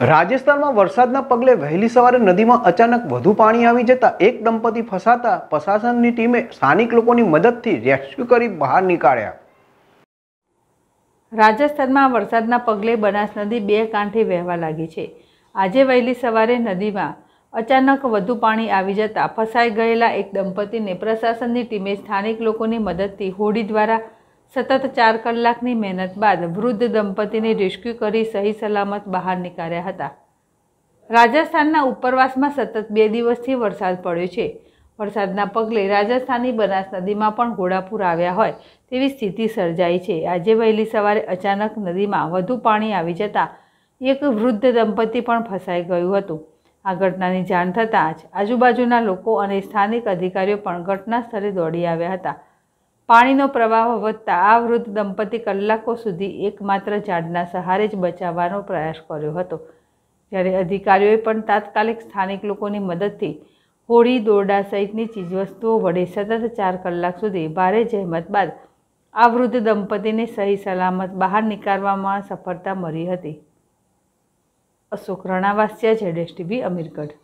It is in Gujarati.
રાજસ્થાનમાં વરસાદના પગલે વહેલી સવારે નદીમાં અચાનક વધુ પાણી આવી જતા એક દંપતી ફસાતા પ્રશાસનની ટીમે સ્થાનિક લોકોની મદદથી રેસ્ક્યુ કરી બહાર નીકાળ્યા રાજસ્થાનમાં વરસાદના પગલે બનાસ નદી બે કાંઠે વહેવા લાગી છે આજે વહેલી સવારે નદીમાં અચાનક વધુ પાણી આવી જતાં ફસાઈ ગયેલા એક દંપતીને પ્રશાસનની ટીમે સ્થાનિક લોકોની મદદથી હોડી દ્વારા સતત ચાર કલાકની મહેનત બાદ વૃદ્ધ દંપતીને રેસ્ક્યુ કરી સહી સલામત બહાર નીકાળ્યા હતા રાજસ્થાનના ઉપરવાસમાં સતત બે દિવસથી વરસાદ પડ્યો છે વરસાદના પગલે રાજસ્થાનની બનાસ નદીમાં પણ ઘોડાપુર આવ્યા હોય તેવી સ્થિતિ સર્જાઈ છે આજે વહેલી સવારે અચાનક નદીમાં વધુ પાણી આવી જતાં એક વૃદ્ધ દંપતી પણ ફસાઈ ગયું હતું આ ઘટનાની જાણ થતાં જ આજુબાજુના લોકો અને સ્થાનિક અધિકારીઓ પણ ઘટના સ્થળે દોડી આવ્યા હતા પાણીનો પ્રવાહ વધતા આ વૃદ્ધ દંપતી કલાકો સુધી એકમાત્ર ઝાડના સહારે જ બચાવવાનો પ્રયાસ કર્યો હતો જ્યારે અધિકારીઓએ પણ તાત્કાલિક સ્થાનિક લોકોની મદદથી હોડી દોરડા સહિતની ચીજવસ્તુઓ વડે સતત ચાર કલાક સુધી ભારે જહેમત બાદ આ વૃદ્ધ દંપતીને સહી સલામત બહાર નીકાળવામાં સફળતા મળી હતી અશોક રણાવાસિયા જેડેશ ટીવી અમીરગઢ